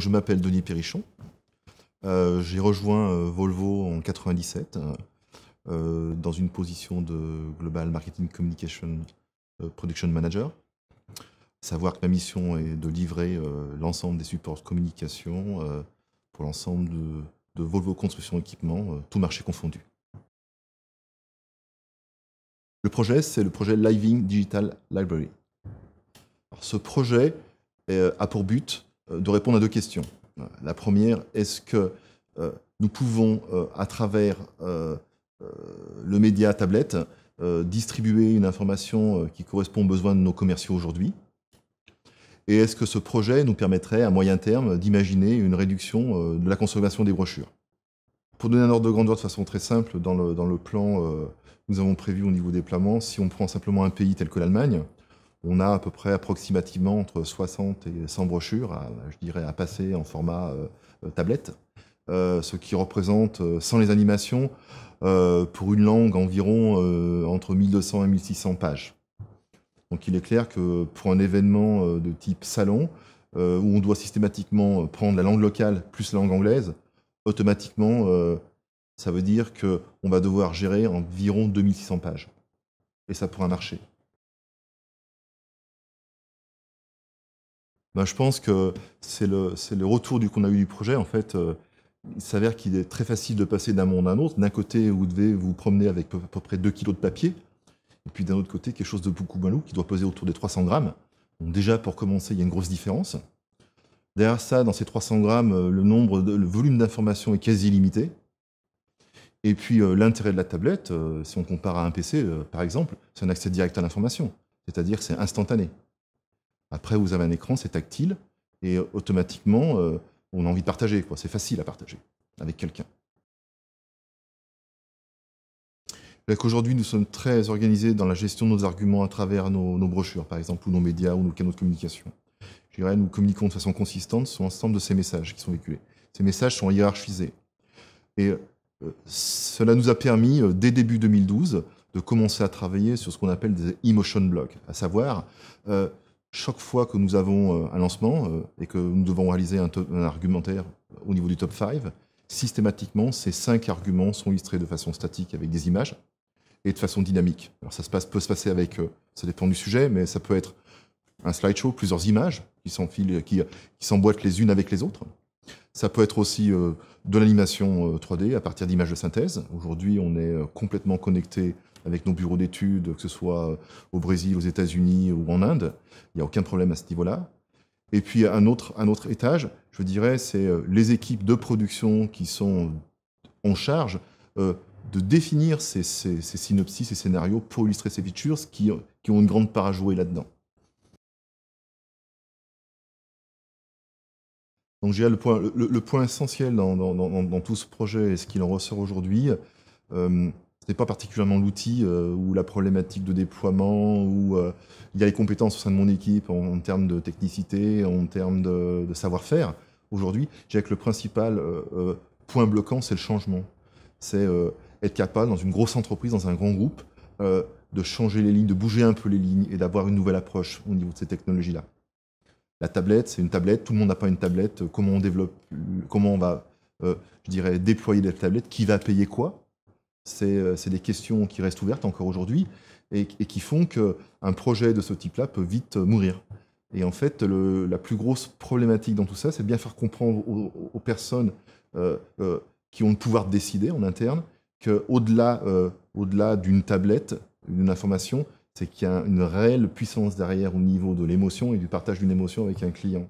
je m'appelle Denis Perrichon. Euh, j'ai rejoint euh, Volvo en 97 euh, dans une position de Global Marketing Communication Production Manager. Savoir que ma mission est de livrer l'ensemble des supports de communication pour l'ensemble de, Volvo Construction Equipment, tout marché confondu. Le projet, c'est le projet Living Digital Library. ce projet a pour but euh, de répondre à deux questions. Euh, la première, est-ce que euh, nous pouvons, à travers le média tablette, distribuer une information qui correspond aux besoins de nos commerciaux aujourd'hui Et est-ce que ce projet nous permettrait, à moyen terme, d'imaginer une réduction de la consommation des brochures Pour donner un ordre de grandeur de façon très simple, dans le, dans le plan, nous avons prévu au niveau des déploiement, si on prend simplement un pays tel que l'Allemagne, on a à peu près approximativement entre 60 et 100 brochures, à, je dirais, à passer en format euh, tablette, euh, ce qui représente, euh, sans les animations, pour une langue environ entre 1200 et 1600 pages. Donc il est clair que pour un événement de type salon, où on doit systématiquement prendre la langue locale plus la langue anglaise, automatiquement, ça veut dire qu'on va devoir gérer environ 2600 pages. Et ça pourra marcher. Bah, je pense que c'est le, le retour qu'on a eu du projet. En fait, euh, il s'avère qu'il est très facile de passer d'un monde à un autre. D'un côté, vous devez vous promener avec à peu près 2 kg de papier, et puis d'un autre côté, quelque chose de beaucoup moins qui doit peser autour des 300 grammes. Donc déjà, pour commencer, il y a une grosse différence. Derrière ça, dans ces 300 grammes, euh, le, volume d'information est quasi limité. Et puis euh, l'intérêt de la tablette, si on compare à un PC, par exemple, c'est un accès direct à l'information, c'est-à-dire que c'est instantané. Après, vous avez un écran, c'est tactile, et automatiquement, euh, on a envie de partager. C'est facile à partager avec quelqu'un. Aujourd'hui, nous sommes très organisés dans la gestion de nos arguments à travers nos, brochures, par exemple, ou nos médias, ou nos canaux de communication. Je dirais, nous communiquons de façon consistante sur l'ensemble de ces messages qui sont véhiculés. Ces messages sont hiérarchisés. Et euh, cela nous a permis, euh, dès début 2012, de commencer à travailler sur ce qu'on appelle des emotion blocks, à savoir chaque fois que nous avons euh, un lancement euh, et que nous devons réaliser un, argumentaire au niveau du top 5, systématiquement, ces cinq arguments sont illustrés de façon statique avec des images et de façon dynamique. Alors ça se passe, peut se passer avec, euh, ça dépend du sujet, mais ça peut être un slideshow, plusieurs images qui qui, qui s'emboîtent les unes avec les autres. Ça peut être aussi de l'animation 3D à partir d'images de synthèse. Aujourd'hui, on est complètement connecté avec nos bureaux d'études, que ce soit euh, au Brésil, aux États-Unis ou en Inde. Il n'y a aucun problème à ce niveau-là. Et puis un autre, un autre étage, je dirais, c'est euh, les équipes de production qui sont en charge euh, de définir ces, ces, ces, synopsis, ces scénarios pour illustrer ces features qui, qui ont une grande part à jouer là-dedans. Donc j'ai le point, le, point essentiel dans, dans, tout ce projet et ce qu'il en ressort aujourd'hui, n'est pas particulièrement l'outil euh, ou la problématique de déploiement ou euh, il y a les compétences au sein de mon équipe en, termes de technicité, en termes de, savoir-faire. Aujourd'hui, j'ai que le principal euh, point bloquant, c'est le changement. C'est être capable, dans une grosse entreprise, dans un grand groupe, de changer les lignes, de bouger un peu les lignes et d'avoir une nouvelle approche au niveau de ces technologies-là. La tablette, c'est une tablette, tout le monde n'a pas une tablette, comment on développe, comment on va, je dirais, déployer la tablette, qui va payer quoi, euh, c'est des questions qui restent ouvertes encore aujourd'hui et, qui font qu'un projet de ce type-là peut vite mourir. Et en fait, la plus grosse problématique dans tout ça, c'est de bien faire comprendre aux, personnes euh, euh, qui ont le pouvoir de décider en interne qu'au-delà au delà d'une tablette, d'une information, c'est qu'il y a une réelle puissance derrière au niveau de l'émotion et du partage d'une émotion avec un client.